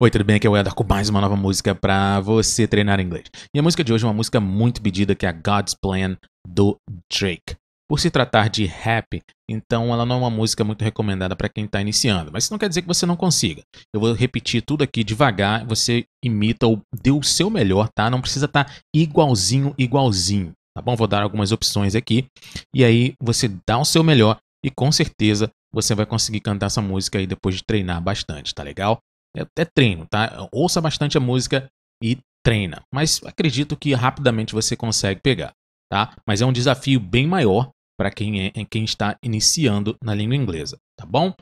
Oi, tudo bem? Aqui é o Edar com mais uma nova música para você treinar inglês. E a música de hoje é uma música muito pedida que é a God's Plan do Drake. Por se tratar de rap, então ela não é uma música muito recomendada para quem está iniciando, mas isso não quer dizer que você não consiga. Eu vou repetir tudo aqui devagar, você imita ou dê o seu melhor, tá? Não precisa estar tá igualzinho, igualzinho, tá bom? Vou dar algumas opções aqui e aí você dá o seu melhor e com certeza você vai conseguir cantar essa música aí depois de treinar bastante, tá legal? É, é treino, tá? Ouça bastante a música e treina. Mas acredito que rapidamente você consegue pegar, tá? Mas é um desafio bem maior para quem, é, quem está iniciando na língua inglesa, tá bom?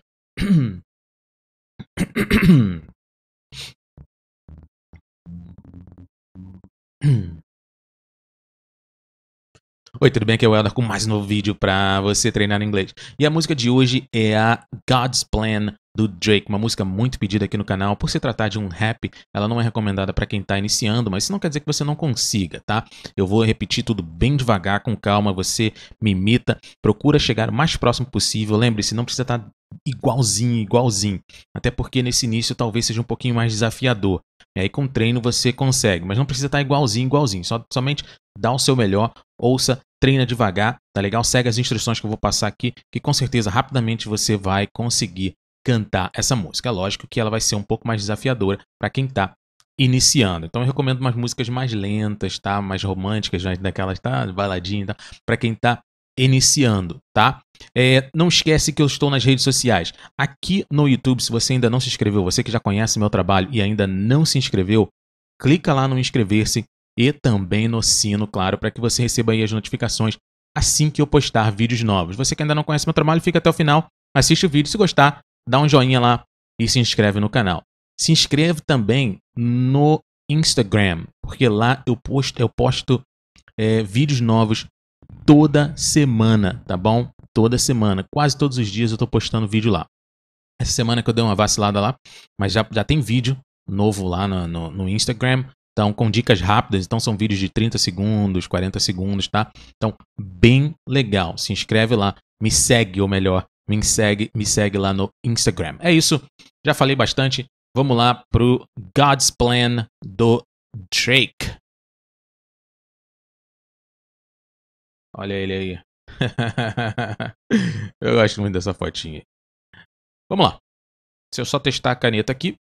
Oi, tudo bem? Aqui é o Elder com mais um novo vídeo para você treinar inglês. E a música de hoje é a God's Plan do Drake, uma música muito pedida aqui no canal. Por se tratar de um rap, ela não é recomendada para quem está iniciando, mas isso não quer dizer que você não consiga, tá? Eu vou repetir tudo bem devagar, com calma, você me imita, procura chegar o mais próximo possível. Lembre-se, não precisa estar tá igualzinho, igualzinho. Até porque nesse início talvez seja um pouquinho mais desafiador. E aí com treino você consegue, mas não precisa estar tá igualzinho, igualzinho. Só, somente dá o seu melhor, ouça, treina devagar, tá legal? Segue as instruções que eu vou passar aqui, que com certeza rapidamente você vai conseguir cantar essa música. Lógico que ela vai ser um pouco mais desafiadora para quem está iniciando. Então eu recomendo umas músicas mais lentas, tá? Mais românticas, né? daquelas, tá? Baladinha, tá? Para quem está iniciando, tá? É, não esquece que eu estou nas redes sociais. Aqui no YouTube, se você ainda não se inscreveu, você que já conhece meu trabalho e ainda não se inscreveu, clica lá no inscrever-se e também no sino, claro, para que você receba aí as notificações assim que eu postar vídeos novos. Você que ainda não conhece meu trabalho, fica até o final, assiste o vídeo, se gostar, dá um joinha lá e se inscreve no canal. Se inscreve também no Instagram, porque lá eu posto, eu posto é, vídeos novos toda semana, tá bom? Toda semana, quase todos os dias eu tô postando vídeo lá. Essa semana que eu dei uma vacilada lá, mas já, já tem vídeo novo lá no, no, no Instagram. Então, com dicas rápidas, então são vídeos de 30 segundos, 40 segundos, tá? Então, bem legal. Se inscreve lá, me segue, ou melhor, me segue, me segue lá no Instagram. É isso, já falei bastante. Vamos lá pro God's Plan do Drake. Olha ele aí. eu gosto muito dessa fotinha. Vamos lá. Se eu só testar a caneta aqui.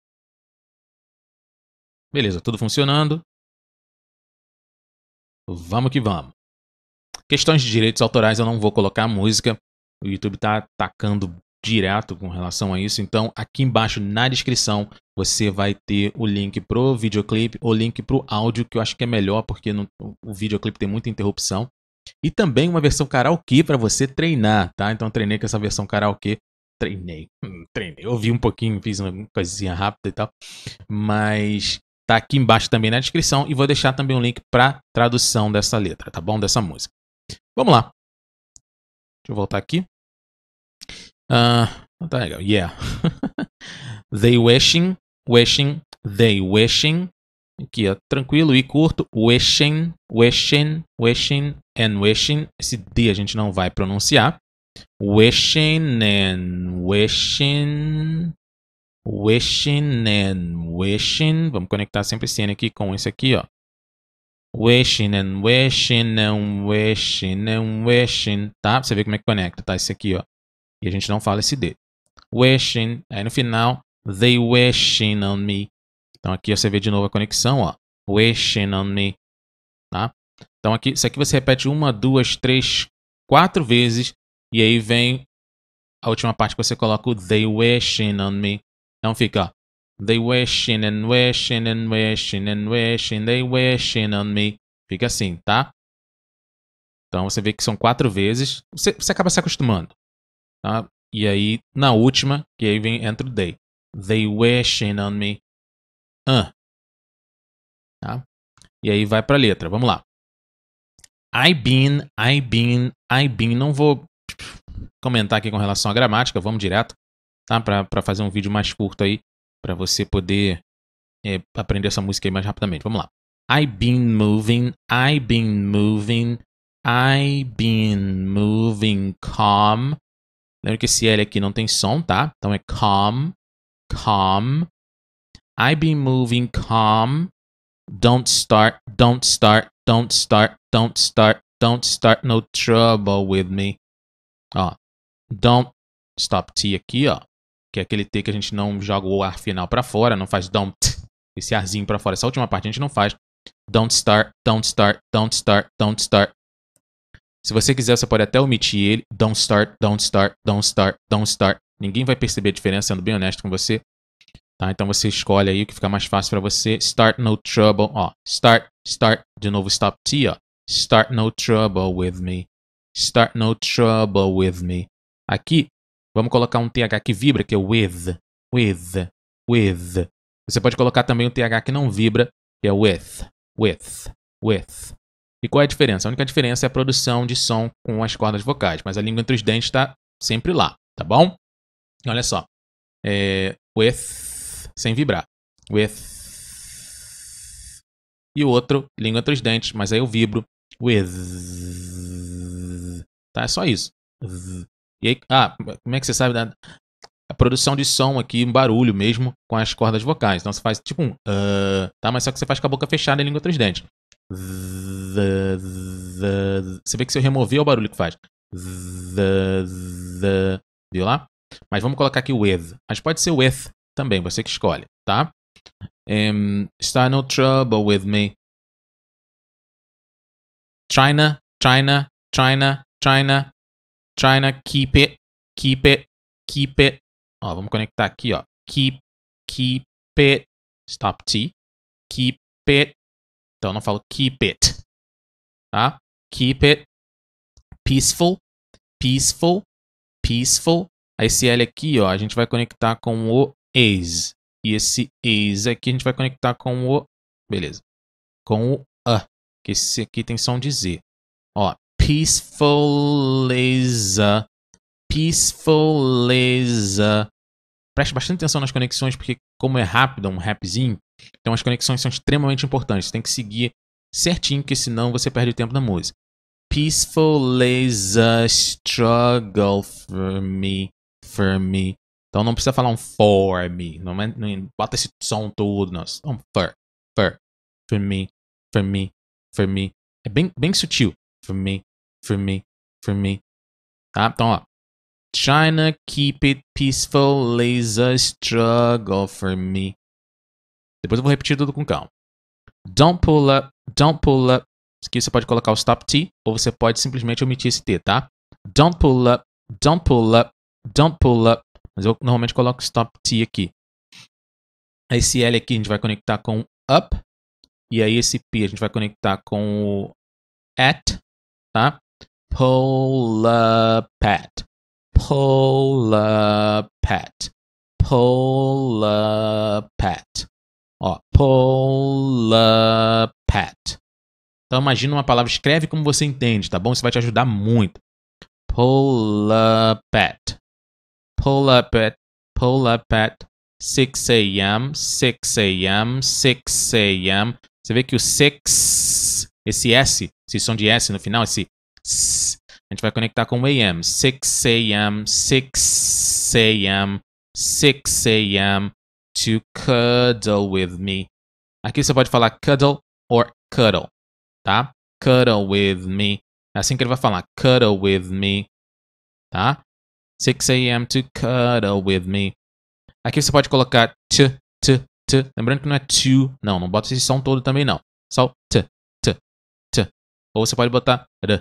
Beleza, tudo funcionando. Vamos que vamos. Questões de direitos autorais eu não vou colocar música, o YouTube tá atacando direto com relação a isso. Então, aqui embaixo na descrição você vai ter o link pro videoclipe, o link pro áudio, que eu acho que é melhor porque no, o videoclipe tem muita interrupção. E também uma versão karaokê para você treinar, tá? Então treinei com essa versão karaokê. Treinei, hum, treinei, ouvi um pouquinho, fiz uma coisinha rápida e tal. Mas tá aqui embaixo também na descrição e vou deixar também um link para tradução dessa letra, tá bom? Dessa música. Vamos lá. Deixa eu voltar aqui. Uh, tá legal. Yeah. they wishing, wishing, they wishing. Aqui, ó, tranquilo e curto. Wishing, wishing, wishing and wishing. Esse D a gente não vai pronunciar. Wishing and wishing. Wishing and wishing. Vamos conectar sempre esse N aqui com esse aqui, ó wishing and wishing and wishing and wishing, tá? Pra você ver como é que conecta, tá? Esse aqui, ó. E a gente não fala esse D. Wishing, aí no final, they wishing on me. Então aqui você vê de novo a conexão, ó. Wishing on me, tá? Então aqui, isso aqui você repete uma, duas, três, quatro vezes. E aí vem a última parte que você coloca o they wishing on me. Então fica, ó. They wishing and wishing and wishing and wishing, they wishing on me. Fica assim, tá? Então você vê que são quatro vezes. Você, você acaba se acostumando. Tá? E aí, na última, que aí vem entra o they. They wishing on me. Uh. Tá? E aí vai pra letra. Vamos lá. I been, I been, I been. Não vou comentar aqui com relação à gramática, vamos direto, tá? Pra, pra fazer um vídeo mais curto aí para você poder é, aprender essa música aí mais rapidamente. Vamos lá. I've been moving, I've been moving, I've been moving calm. Lembra que esse L aqui não tem som, tá? Então é calm, calm. I've been moving calm. Don't start, don't start, don't start, don't start, don't start no trouble with me. Ó, don't, stop T aqui, ó que é aquele T que a gente não joga o ar final para fora, não faz don't, esse arzinho para fora. Essa última parte a gente não faz. Don't start, don't start, don't start, don't start. Se você quiser, você pode até omitir ele. Don't start, don't start, don't start, don't start. Ninguém vai perceber a diferença, sendo bem honesto com você. Tá? Então você escolhe aí o que fica mais fácil para você. Start no trouble, ó. Start, start, de novo stop T, ó. Start no trouble with me. Start no trouble with me. Aqui Vamos colocar um TH que vibra, que é o with. With. With. Você pode colocar também um TH que não vibra, que é o with. With. With. E qual é a diferença? A única diferença é a produção de som com as cordas vocais, mas a língua entre os dentes está sempre lá, tá bom? Olha só. É, with, sem vibrar. With. E o outro, língua entre os dentes, mas aí eu vibro. With. Tá? É só isso. E aí, ah, como é que você sabe da a produção de som aqui, um barulho mesmo com as cordas vocais. Então você faz tipo um uh, tá, mas só que você faz com a boca fechada e língua entre os dentes. você vê que se eu remover é o barulho que faz. Viu lá? Mas vamos colocar aqui with. Mas pode ser with também, você que escolhe, tá? Um, start no trouble with me. China, China, China, China, China, keep it, keep it, keep it. Ó, vamos conectar aqui, ó. Keep, keep it, stop T. Keep it. Então não falo keep it, tá? Keep it peaceful, peaceful, peaceful. Aí esse L aqui, ó, a gente vai conectar com o is. E esse is aqui a gente vai conectar com o, beleza, com o a, que esse aqui tem som de Z. Peaceful Peacefuleza. Preste bastante atenção nas conexões, porque como é rápido, um rapzinho, então as conexões são extremamente importantes. Você tem que seguir certinho, porque senão você perde o tempo na música. Peacefuleza struggle for me, for me. Então não precisa falar um for me, não, é, não é, bota esse som todo, nossa. Um for, for, for me, for me, for me. É bem, bem sutil. For me, for me, for me. Tá? Então, ó. China, keep it peaceful, laser struggle for me. Depois eu vou repetir tudo com calma. Don't pull up, don't pull up. Aqui você pode colocar o stop T ou você pode simplesmente omitir esse T, tá? Don't pull up, don't pull up, don't pull up. Mas eu normalmente coloco stop T aqui. Esse L aqui a gente vai conectar com up. E aí esse P a gente vai conectar com o at, tá? Pola pet, pola pet, pola pet. Ó, polar pet. Então imagina uma palavra, escreve como você entende, tá bom? Isso vai te ajudar muito. Pola pet, pola pet, pola pet. 6 a.m., 6 a.m., 6 a.m. Você vê que o 6, esse S, esse som de S no final, esse S, a gente vai conectar com AM. 6 AM, 6 AM, 6 AM to cuddle with me. Aqui você pode falar cuddle or cuddle, tá? Cuddle with me. É assim que ele vai falar. Cuddle with me, tá? 6 AM to cuddle with me. Aqui você pode colocar t, t, t. Lembrando que não é to, não. Não bota esse som todo também, não. Só t, t, t. Ou você pode botar r,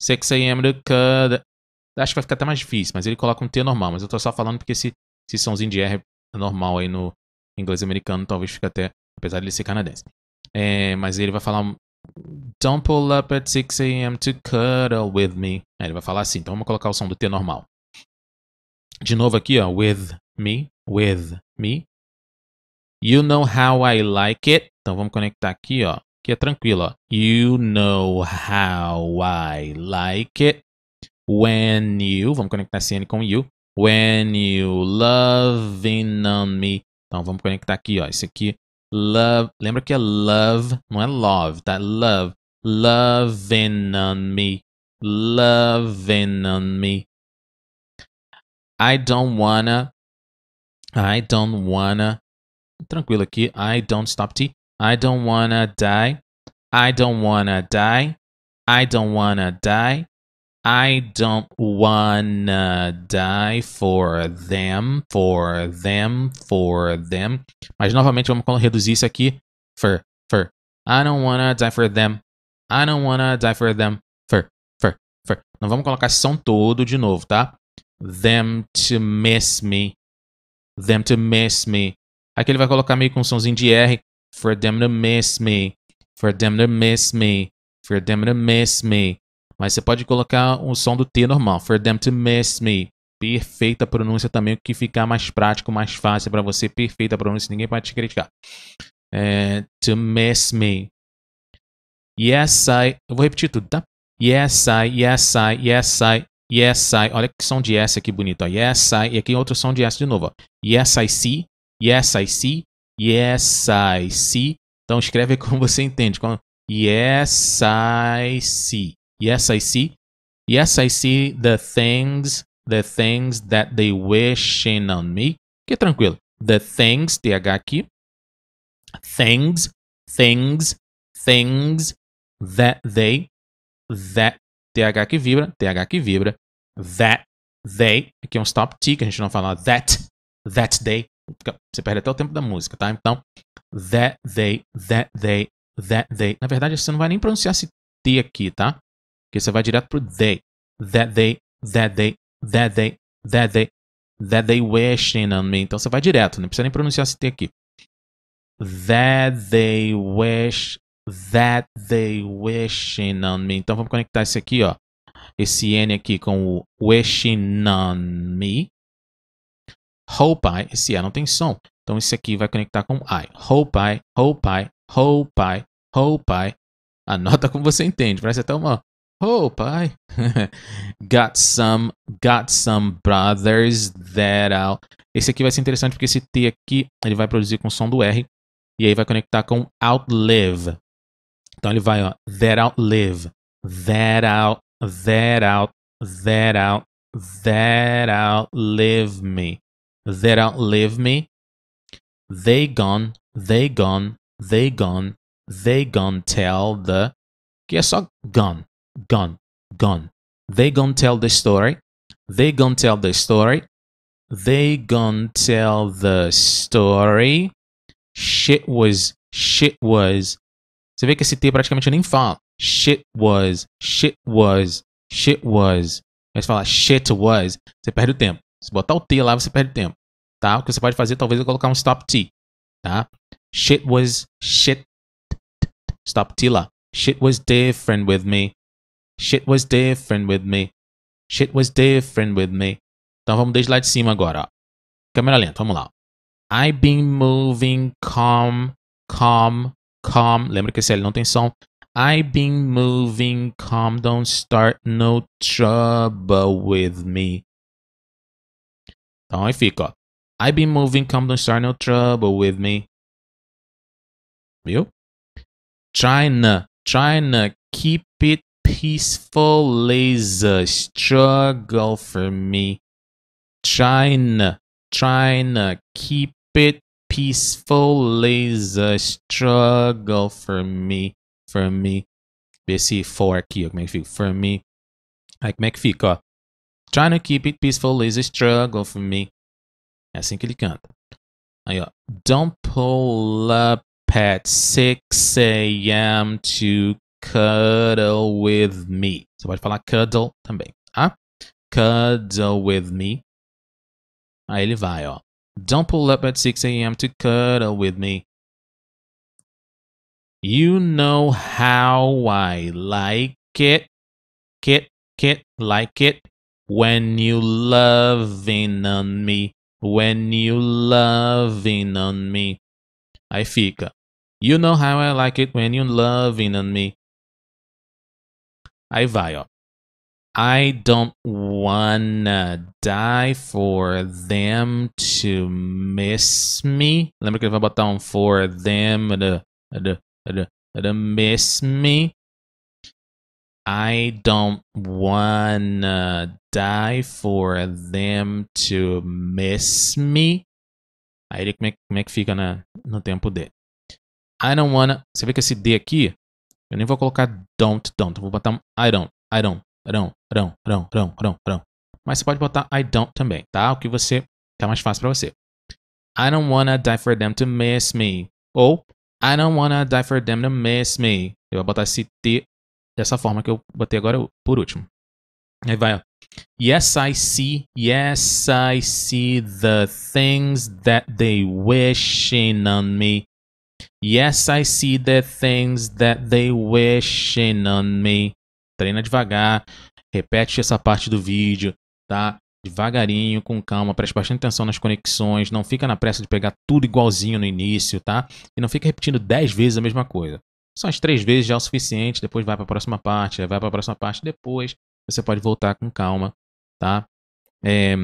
6am cuddle. Acho que vai ficar até mais difícil, mas ele coloca um T normal. Mas eu tô só falando porque esse, esse somzinho de R normal aí no inglês americano talvez fique até. Apesar de ele ser canadense. É, mas ele vai falar. Don't pull up at 6am to cuddle with me. É, ele vai falar assim. Então vamos colocar o som do T normal. De novo aqui, ó. With me. With me. You know how I like it. Então vamos conectar aqui, ó que é Ó. You know how I like it when you, vamos conectar CN com you, when you loving on me. Então vamos conectar aqui, ó, isso aqui, love, lembra que é love, não é love, tá? Love, loving on me, loving on me. I don't wanna, I don't wanna, tranquilo aqui, I don't stop tea, I don't wanna die. I don't wanna die. I don't wanna die. I don't wanna die for them, for them, for them. Mas novamente vamos reduzir isso aqui. For, for. I don't wanna die for them. I don't wanna die for them. For, for, for. Não vamos colocar esse som todo de novo, tá? Them to miss me. Them to miss me. Aqui ele vai colocar meio com um somzinho de R for them to miss me, for them to miss me, for them to miss me. Mas você pode colocar o som do T normal, for them to miss me. Perfeita pronúncia também, o que ficar mais prático, mais fácil para você. Perfeita pronúncia, ninguém pode te criticar. É, to miss me. Yes, I. Eu vou repetir tudo, tá? Yes, I, yes, I, yes, I, yes, I. Olha que som de S aqui bonito, ó. Yes, I. E aqui outro som de S de novo, ó. Yes, I see. Yes, I see. Yes, I see. Então escreve como você entende. Como, yes, I see. Yes, I see. Yes, I see the things, the things that they wishing on me. Que tranquilo. The things, TH aqui. Things, things, things that they, that, TH que vibra, TH que vibra. That they, aqui é um stop T que a gente não fala that, that they, você perde até o tempo da música, tá? Então, that they, that they, that they. Na verdade, você não vai nem pronunciar esse T aqui, tá? Porque você vai direto pro they. That they, that they, that they, that they, that they wishing on me. Então você vai direto, não precisa nem pronunciar esse T aqui. That they wish, that they wishing on me. Então vamos conectar esse aqui, ó. Esse N aqui com o wishing on me hope I, esse A não tem som. Então esse aqui vai conectar com I. Hope I, hope I, hope I, hope I. Anota como você entende, parece até uma Hope pai. got some, got some brothers that out. Esse aqui vai ser interessante porque esse T aqui, ele vai produzir com o som do R. E aí vai conectar com outlive. Então ele vai, ó, that outlive. That out, that out, that out, that outlive me. that outlive me. They gone, they gone, they gone, they gone tell the guess what? Gone, gone, gone. They gone tell the story. They gone tell the story. They gone tell the story. Shit was, shit was. Você vê que esse T praticamente eu nem falo. Shit was, shit was, shit was. Mas fala shit was. Você perde o tempo. Se botar o T lá, você perde tempo. Tá? O que você pode fazer, talvez, é colocar um stop T. Tá? Shit was shit. Stop T lá. Shit was different with me. Shit was different with me. Shit was different with me. Então vamos desde lá de cima agora. Ó. Câmera lenta, vamos lá. I've been moving calm, calm, calm. Lembra que esse L não tem som. I've been moving calm, don't start no trouble with me. Então aí fica, ó. I've been moving, come don't start no trouble with me. Viu? China, China, keep it peaceful, laser, struggle for me. China, China, keep it peaceful, laser, struggle for me, for me. Esse for aqui, ó, como é que fica? For me. Aí como é que fica, ó? Trying to keep it peaceful is a struggle for me. É assim que ele canta. Aí, ó. Don't pull up at 6 a.m. to cuddle with me. Você pode falar cuddle também, tá? Cuddle with me. Aí ele vai, ó. Don't pull up at 6 a.m. to cuddle with me. You know how I like it. Kit, kit, like it. When you loving on me, when you loving on me. Aí fica. You know how I like it when you loving on me. Aí vai, ó. I don't wanna die for them to miss me. Lembra que ele vai botar um for them to, to, to, to miss me? I don't wanna die for them to miss me. Aí ele, como, é, como é que fica na, no tempo D? I don't wanna. Você vê que esse D aqui, eu nem vou colocar don't, don't. Eu vou botar um I don't, I don't, I don't, I don't, I don't, I don't, I don't, I don't. Mas você pode botar I don't também, tá? O que você. Tá mais fácil pra você. I don't wanna die for them to miss me. Ou I don't wanna die for them to miss me. Eu vou botar esse T dessa forma que eu botei agora por último. Aí vai, ó. Yes, I see. Yes, I see the things that they wishing on me. Yes, I see the things that they wishing on me. Treina devagar. Repete essa parte do vídeo, tá? devagarinho, com calma, preste bastante atenção nas conexões, não fica na pressa de pegar tudo igualzinho no início, tá? E não fica repetindo 10 vezes a mesma coisa. São as três vezes já é o suficiente, depois vai para a próxima parte, vai para a próxima parte depois. Você pode voltar com calma, tá? É,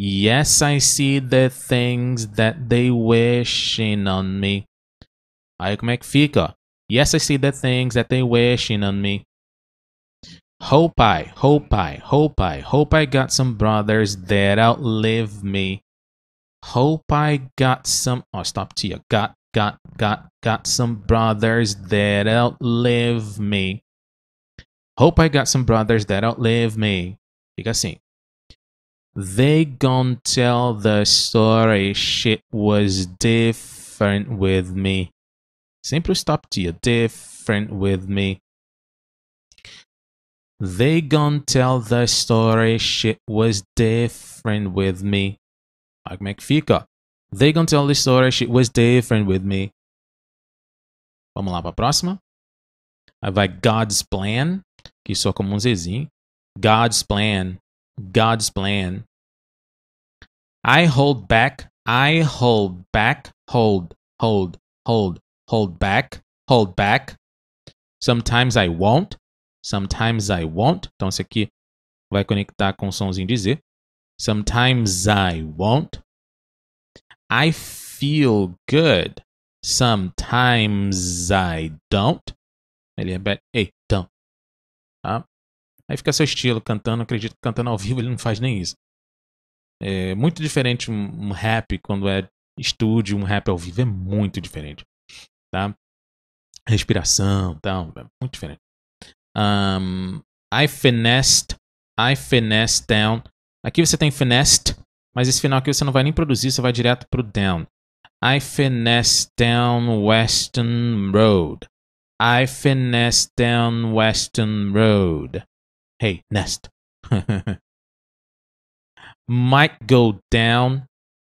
yes, I see the things that they wishing on me. Aí como é que fica? Yes, I see the things that they wishing on me. Hope I, hope I, hope I, hope I got some brothers that outlive me. Hope I got some. Oh, stop, Tia. Got, got, Got got some brothers that outlive me. Hope I got some brothers that outlive me. Fica assim. They gon' tell the story. Shit was different with me. Sempre stop to you. Different with me. They gon' tell the story. Shit was different with me. I é que They gon' tell the story. Shit was different with me. Vamos lá para a próxima. Aí vai God's Plan, que só como um Zzinho. God's Plan, God's Plan. I hold back, I hold back, hold, hold, hold, hold back, hold back. Sometimes I won't, sometimes I won't. Então esse aqui vai conectar com o somzinho de Z. Sometimes I won't. I feel good. Sometimes I don't. Ele é repete, ei, don't. Tá? Aí fica seu estilo cantando, acredito que cantando ao vivo ele não faz nem isso. É muito diferente um, um rap quando é estúdio, um rap ao vivo é muito diferente, tá? Respiração, tal, é muito diferente. Um, I finessed, I finessed down. Aqui você tem finessed, mas esse final aqui você não vai nem produzir, você vai direto pro down. I finesse down Western Road. I finesse down Western Road. Hey, nest. might go down.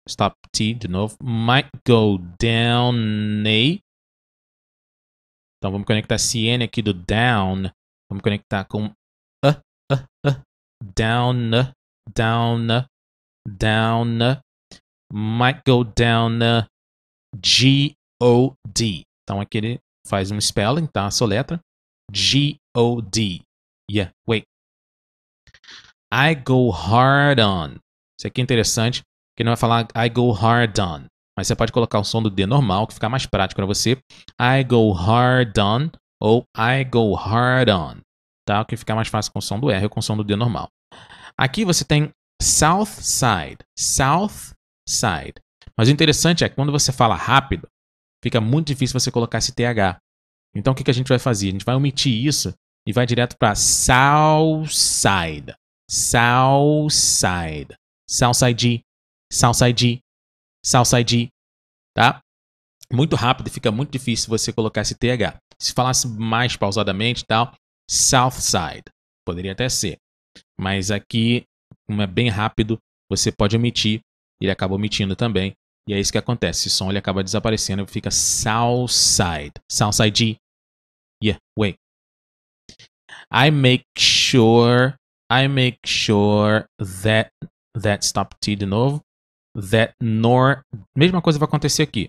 Stop T de novo. Might go down, Ney. Então vamos conectar CN aqui do down. Vamos conectar com uh, uh, uh. down, uh, down, uh, down, uh, might go down uh, G-O-D. Então aqui ele faz um spelling, tá? letra, G-O-D. Yeah, wait. I go hard on. Isso aqui é interessante, que não vai falar I go hard on. Mas você pode colocar o som do D normal, que fica mais prático para você. I go hard on ou I go hard on. Tá? O que fica mais fácil com o som do R ou com o som do D normal. Aqui você tem South Side. South side. Mas o interessante é que quando você fala rápido, fica muito difícil você colocar esse TH. Então o que, que a gente vai fazer? A gente vai omitir isso e vai direto para south side. South side. South side. South side. South side. Tá? Muito rápido, fica muito difícil você colocar esse TH. Se falasse mais pausadamente e tal, south side. Poderia até ser. Mas aqui, como é bem rápido, você pode omitir ele acaba omitindo também. E é isso que acontece. Esse som ele acaba desaparecendo e fica Southside. Southside G. Yeah, wait. I make sure, I make sure that, that stop T de novo. That nor, mesma coisa vai acontecer aqui.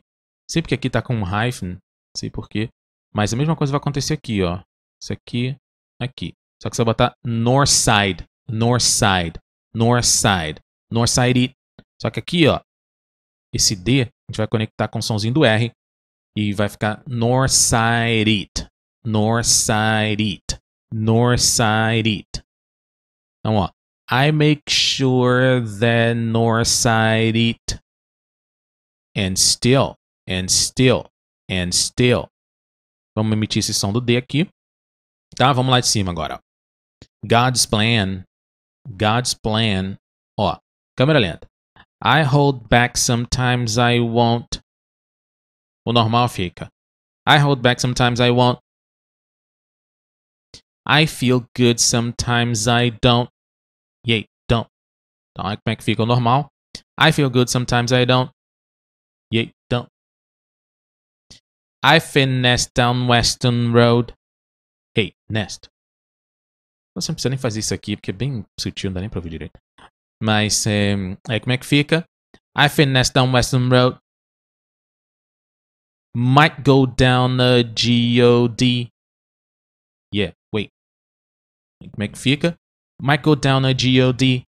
Sei porque aqui tá com um hyphen, sei porquê. Mas a mesma coisa vai acontecer aqui, ó. Isso aqui, aqui. Só que você vai botar north side, north side, north side, north side it, só que aqui, ó, esse D, a gente vai conectar com o somzinho do R e vai ficar Northside it, Northside it, Northside it. Então, ó, I make sure that Northside it and still, and still, and still. Vamos emitir esse som do D aqui. Tá, vamos lá de cima agora. God's plan, God's plan, ó, câmera lenta. I hold back sometimes I won't. O normal fica. I hold back sometimes I won't. I feel good sometimes I don't. Yeet don't. Então, olha como é que fica o normal. I feel good sometimes I don't. Yeet don't. I finesse down Western Road. Hey, nest. Você não precisa nem fazer isso aqui, porque é bem sutil, não dá nem pra ouvir direito. Mas é, é como é que fica? I think that's down Western Road. Might go down a G-O-D. Yeah, wait. Como é que fica? Might go down a G-O-D.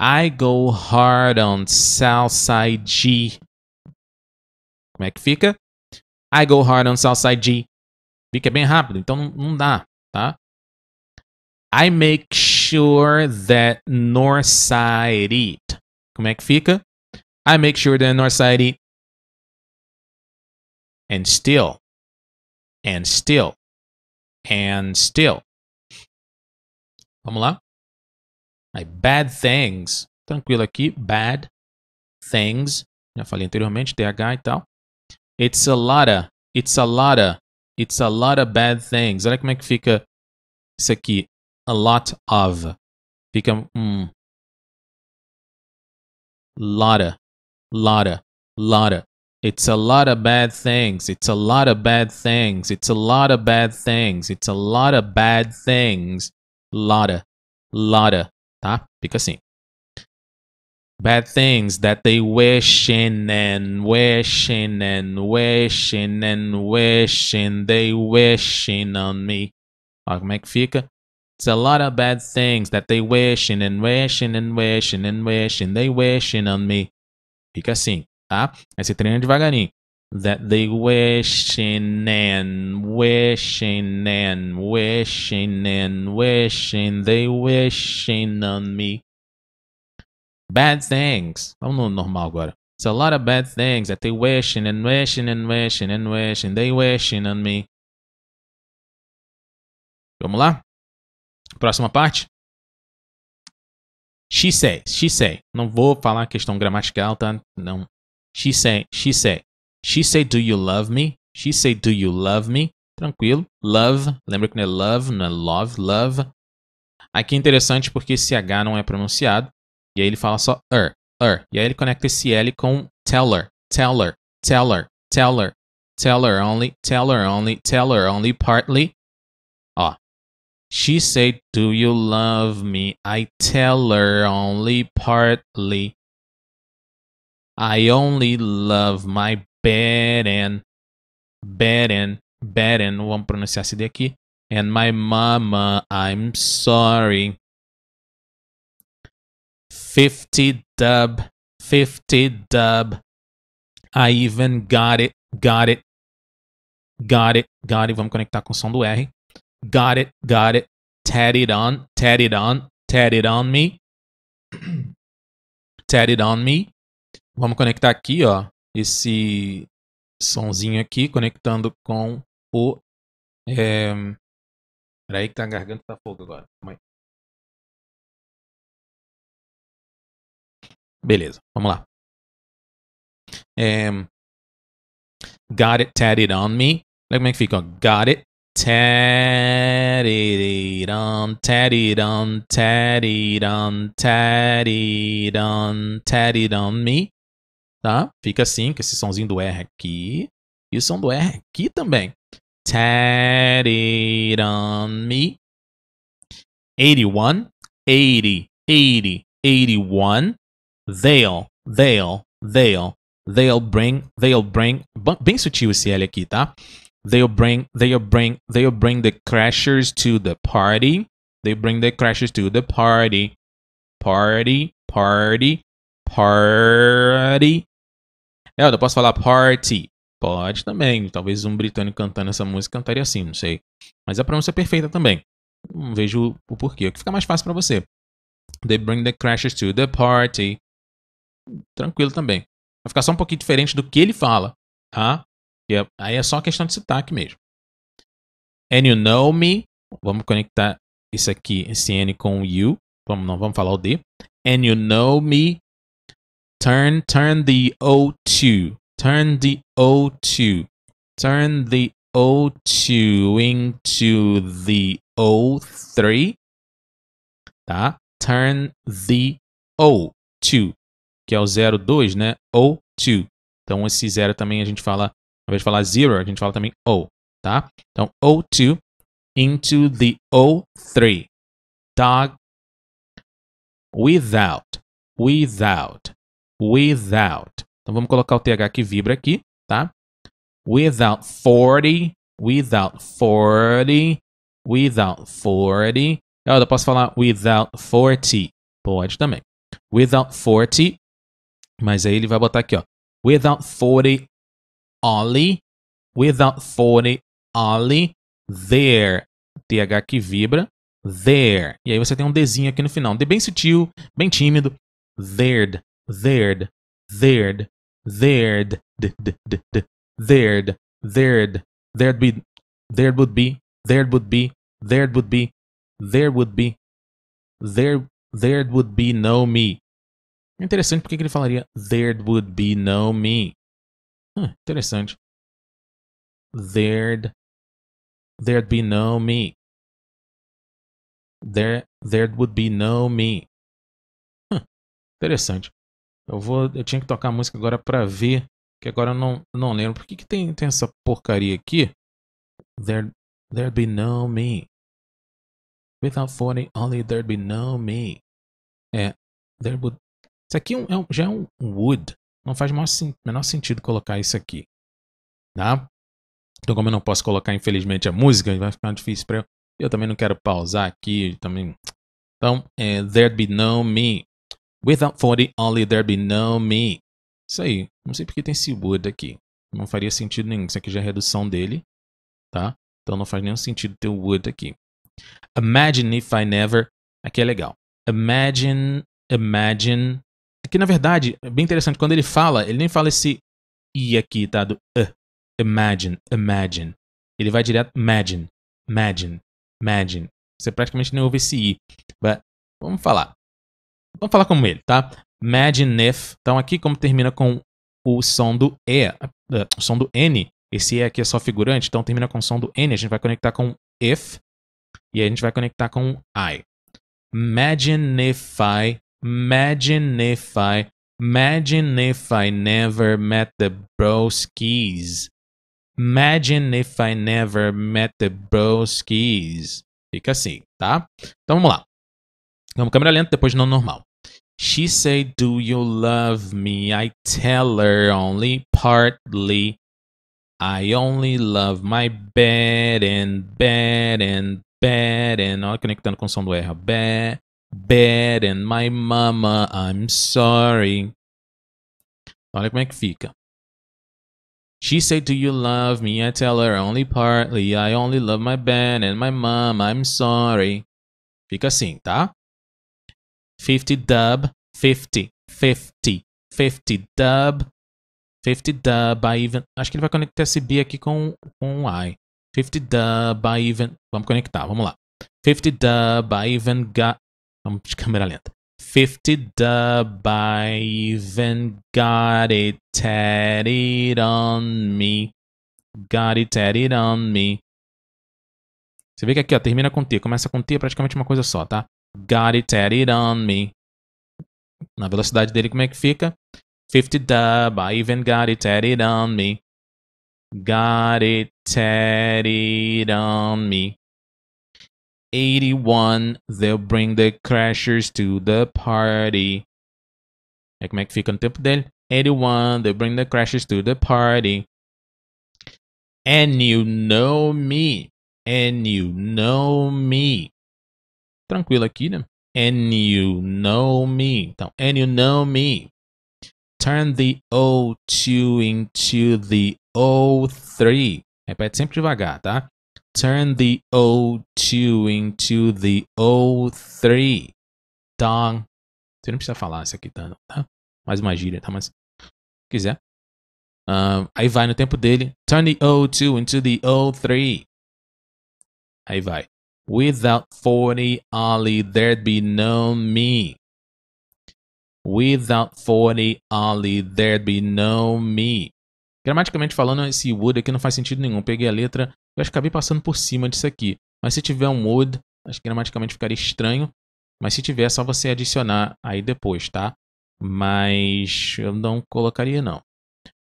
I go hard on Southside G. Como é que fica? I go hard on Southside G. Fica bem rápido, então não dá, tá? I make sure that North Side Eat. Como é que fica? I make sure that North Side Eat. And still. And still. And still. Vamos lá? I bad things. Tranquilo aqui. Bad things. Já falei anteriormente, TH e tal. It's a lot of. It's a lot of. It's a lot of bad things. Olha como é que fica isso aqui. a lot of become hmm, lotta lotta lotta it's a lot of bad things it's a lot of bad things it's a lot of bad things it's a lot of bad things lotta lotta tá fica assim bad things that they wishing and wishing and wishing and wishing they wishing on me ó, como é que fica It's a lot of bad things that they wishing and wishing and wishing and wishing, they wishing on me. Fica assim, tá? Aí você treina é devagarinho. That they wishing and wishing and wishing and wishing, they wishing on me. Bad things. Vamos no normal agora. It's a lot of bad things that they wishing and wishing and wishing and wishing, they wishing on me. Vamos lá? Próxima parte. She says, she say. Não vou falar questão gramatical, tá? Não. She say, she say. She say, do you love me? She say, do you love me? Tranquilo. Love. Lembra que não é love, não é love, love. Aqui é interessante porque esse H não é pronunciado. E aí ele fala só er, er. E aí ele conecta esse L com teller, teller, teller, teller, teller only, teller only, teller only, partly, She said, Do you love me? I tell her only partly. I only love my bed and bed and bed and vamos pronunciar esse aqui. And my mama, I'm sorry. 50 dub, 50 dub. I even got it, got it, got it, got it. Vamos conectar com o som do R. got it, got it, tatted on, tatted on, tatted on me. tatted on me. Vamos conectar aqui, ó, esse sonzinho aqui, conectando com o. É... Peraí que tá a garganta tá fogo agora. Beleza, vamos lá. É... Got it tatted on me. Olha como é que fica. Ó. Got it Taddy-dum, taddy-dum, taddy-dum, taddy-dum, taddy-dum, me. Tá? Fica assim, com esse somzinho do R aqui. E o som do R aqui também. Taddy-dum, me. 81, 80, 80, 81. They'll, they'll, they'll, they'll bring, they'll bring. Bem sutil esse L aqui, tá? They'll bring they'll bring they'll bring the crashers to the party. They bring the crashers to the party. Party, party, party. É, eu posso falar party. Pode também. Talvez um britânico cantando essa música cantaria assim, não sei. Mas a pronúncia é perfeita também. Não hum, vejo o porquê. O que fica mais fácil para você? They bring the crashers to the party. Tranquilo também. Vai ficar só um pouquinho diferente do que ele fala, tá? É, aí é só questão de sotaque mesmo. And you know me. Vamos conectar isso aqui, esse N com you. Vamos, não vamos falar o D. And you know me. Turn, turn the O 2 Turn the O 2 Turn the O 2 into the O3. Tá? Turn the O 2 Que é o 02, né? O2. Então esse zero também a gente fala ao invés de falar zero, a gente fala também O, tá? Então, O2 into the O3. Dog without, without, without. Então, vamos colocar o TH que vibra aqui, tá? Without 40, without 40, without 40. Eu posso falar without 40. Pode também. Without 40. Mas aí ele vai botar aqui, ó. Without 40 only, without 40, only, there, TH que vibra, there. E aí você tem um Dzinho aqui no final, um D bem sutil, bem tímido, thered, thered, thered, thered, there there d, thered, thered, there'd be, there would be, there would be, there would be, there would be, there, there would be no me. Interessante porque ele falaria there would be no me. Hum, interessante. There'd, there'd be no me. There, there would be no me. Hum, interessante. Eu vou, eu tinha que tocar a música agora para ver, que agora eu não, não lembro. Por que, que tem, tem essa porcaria aqui? There, there'd be no me. Without 40, only there'd be no me. É, there would. Isso aqui é um, é já é um would não faz o menor sentido colocar isso aqui. Tá? Então, como eu não posso colocar, infelizmente, a música, vai ficar difícil para eu. Eu também não quero pausar aqui. Também. Então, é, There'd Be No Me. Without 40, only There'd Be No Me. Isso aí. Não sei porque tem esse would aqui. Não faria sentido nenhum. Isso aqui já é redução dele. Tá? Então, não faz nenhum sentido ter o would aqui. Imagine if I never. Aqui é legal. Imagine, imagine é que na verdade é bem interessante quando ele fala, ele nem fala esse i aqui, tá? Do uh, imagine, imagine. Ele vai direto imagine, imagine, imagine. Você praticamente nem ouve esse i. But, vamos falar. Vamos falar como ele, tá? Imagine if. Então aqui como termina com o som do e, uh, o som do n. Esse e aqui é só figurante, então termina com o som do n. A gente vai conectar com if e a gente vai conectar com I. Imagine if I Imagine if I, imagine if I never met the broskies. Imagine if I never met the broskies. Fica assim, tá? Então vamos lá. Vamos câmera lenta, depois não normal. She say Do you love me? I tell her only partly. I only love my bed and bed and bed and. Olha conectando com o som do R. Bed bed and my mama, I'm sorry. Olha como é que fica. She said, Do you love me? I tell her only partly. I only love my bed and my mom. I'm sorry. Fica assim, tá? 50 dub, 50, 50, 50 dub, 50 dub I even. Acho que ele vai conectar esse B aqui com, com um I. 50 dub I even. Vamos conectar, vamos lá. 50 dub I even got. Vamos de câmera lenta. 50 dub I even got it tatted on me. Got it tatted on me. Você vê que aqui, ó, termina com T, começa com T, é praticamente uma coisa só, tá? Got it tatted on me. Na velocidade dele, como é que fica? 50 dub, I even got it tatted on me. Got it tatted on me. 81, they'll bring the crashers to the party. É como é fica 81, they'll bring the crashers to the party. And you know me. And you know me. Tranquilo aqui, né? And you know me. Então, and you know me. Turn the O2 into the O3. Repete sempre devagar, tá? Turn the O2 into the O3. Dong. Você não precisa falar isso aqui, tá? Mais uma gíria, tá? Mas quiser. Um, aí vai no tempo dele. Turn the O2 into the O3. Aí vai. Without 40 Ali, there'd be no me. Without 40 Ali, there'd be no me. Gramaticalmente falando, esse would aqui não faz sentido nenhum. Peguei a letra eu acho que acabei passando por cima disso aqui. Mas se tiver um would, acho que gramaticalmente ficaria estranho. Mas se tiver, é só você adicionar aí depois, tá? Mas eu não colocaria, não.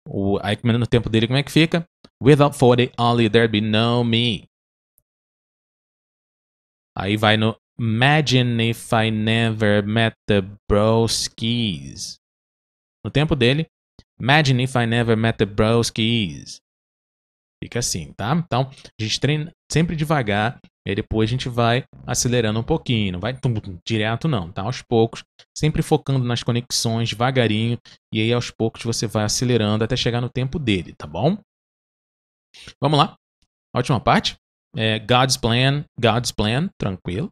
O comendo no tempo dele, como é que fica? Without 40, only there be no me. Aí vai no Imagine if I never met the broskies. No tempo dele, Imagine if I never met the broskies. Fica assim, tá? Então, a gente treina sempre devagar, e depois a gente vai acelerando um pouquinho, não vai tum, tum, direto não, tá? Aos poucos, sempre focando nas conexões devagarinho, e aí aos poucos você vai acelerando até chegar no tempo dele, tá bom? Vamos lá. última parte. É God's plan, God's plan, tranquilo.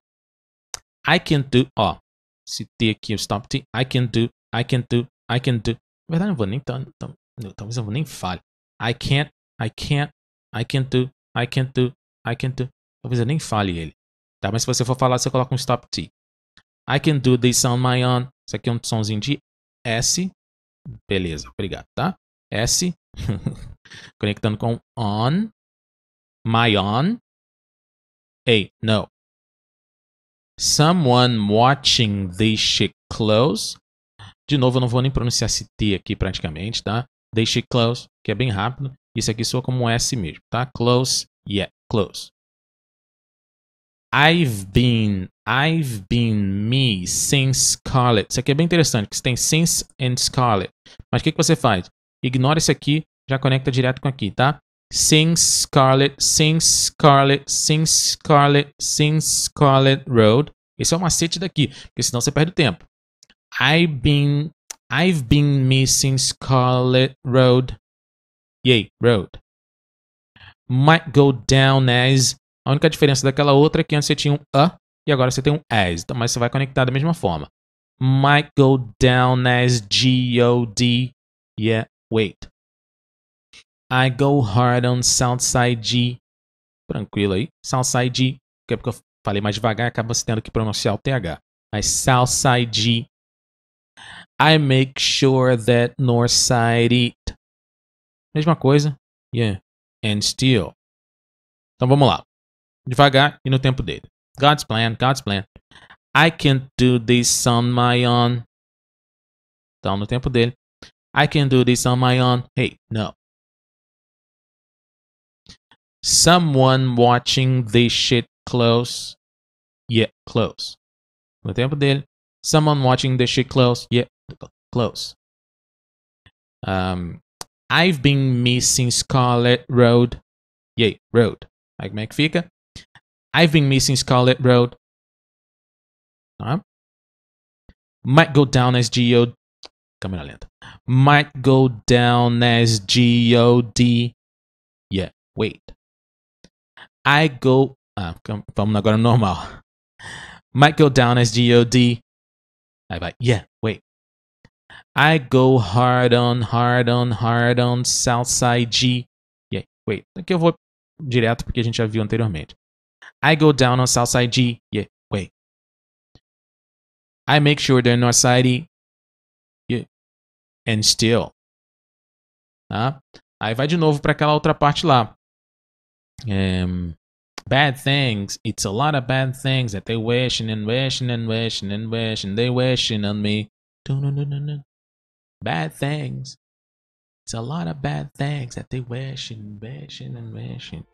I can do, ó. Se T aqui, o stop T. I can do, I can do, I can do. Na verdade, não vou nem. Talvez eu nem falhe. I can't, I can't, I can't do, I can't do, I can't do. Talvez eu nem fale ele. Tá? Mas se você for falar, você coloca um stop T. I can do this on my own. Isso aqui é um somzinho de S. Beleza, obrigado, tá? S. conectando com on. My on. Ei, no. Someone watching this shit close. De novo, eu não vou nem pronunciar esse T aqui praticamente, tá? Deixe close, que é bem rápido. Isso aqui soa como um S mesmo, tá? Close, yeah, close. I've been, I've been me since Scarlet. Isso aqui é bem interessante, que você tem since and Scarlet. Mas o que, que você faz? Ignora isso aqui, já conecta direto com aqui, tá? Since Scarlet, since Scarlet, since Scarlet, since Scarlet Road. Esse é o macete daqui, porque senão você perde o tempo. I've been, I've been me since Scarlet Road. Yay Road. Might go down as. A única diferença daquela outra é que antes você tinha um a e agora você tem um as, então, mas você vai conectar da mesma forma. Might go down as G-O-D. Yeah, wait. I go hard on Southside G. Tranquilo aí. Southside G. é porque eu falei mais devagar, acaba se tendo que pronunciar o TH. Mas Southside G. I make sure that Northside eat. Mesma coisa. Yeah. And still. Então vamos lá. Devagar e no tempo dele. God's plan, God's plan. I can't do this on my own. Então no tempo dele. I can do this on my own. Hey, no. Someone watching this shit close. Yeah, close. No tempo dele. Someone watching this shit close. Yeah, close. Um, I've been missing Scarlet Road. Yay, Road. Like, make vika. I've been missing Scarlet Road. Tá? Might go down as G.O. Câmera lenta. Might go down as G.O.D. Yeah, wait. I go. Ah, vamos agora normal. Might go down as G.O.D. Aí vai. Yeah, wait. I go hard on, hard on, hard on, Southside G. Yeah, wait, aqui eu vou direto porque a gente já viu anteriormente. I go down on Southside G. Yeah, wait. I make sure they're Northside E. Yeah. And still. Tá? Aí vai de novo para aquela outra parte lá. Um, bad things. It's a lot of bad things that they wishing and wishing and wishing and wishing. They wishing on me. Dun, dun, dun, bad things. It's a lot of bad things that they wishing, wishing and wishing.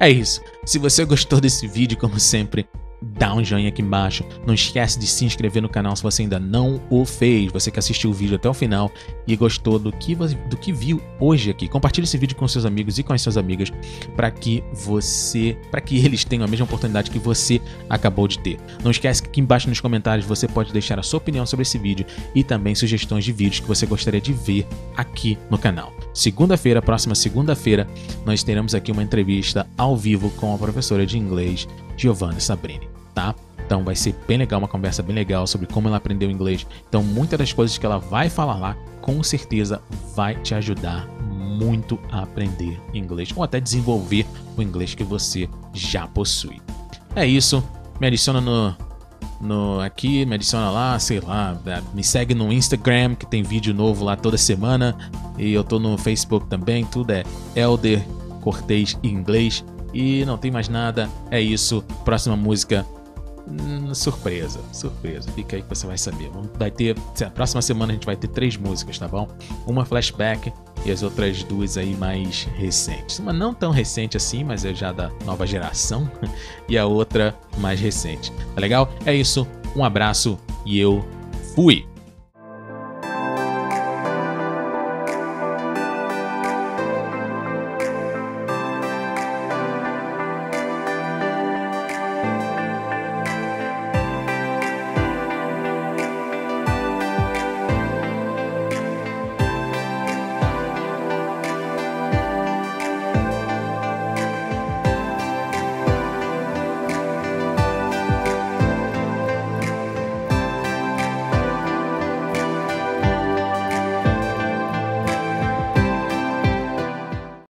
É isso. Se você gostou desse vídeo, como sempre, dá um joinha aqui embaixo. Não esquece de se inscrever no canal se você ainda não o fez. Você que assistiu o vídeo até o final e gostou do que, do que viu hoje aqui. Compartilhe esse vídeo com seus amigos e com as suas amigas para que você, para que eles tenham a mesma oportunidade que você acabou de ter. Não esquece que aqui embaixo nos comentários você pode deixar a sua opinião sobre esse vídeo e também sugestões de vídeos que você gostaria de ver aqui no canal. Segunda-feira, próxima segunda-feira, nós teremos aqui uma entrevista ao vivo com a professora de inglês Giovanna Sabrini, tá? Então vai ser bem legal, uma conversa bem legal sobre como ela aprendeu inglês. Então muitas das coisas que ela vai falar lá, com certeza vai te ajudar muito a aprender inglês ou até desenvolver o inglês que você já possui. É isso, me adiciona no no aqui, me adiciona lá, sei lá, é, me segue no Instagram que tem vídeo novo lá toda semana e eu tô no Facebook também, tudo é Elder Cortez Inglês. E não tem mais nada, é isso. Próxima música. Hum, surpresa, surpresa. Fica aí que você vai saber. Vai ter. Na próxima semana a gente vai ter três músicas, tá bom? Uma flashback e as outras duas aí mais recentes. Uma não tão recente assim, mas é já da nova geração. E a outra mais recente. Tá legal? É isso. Um abraço e eu fui!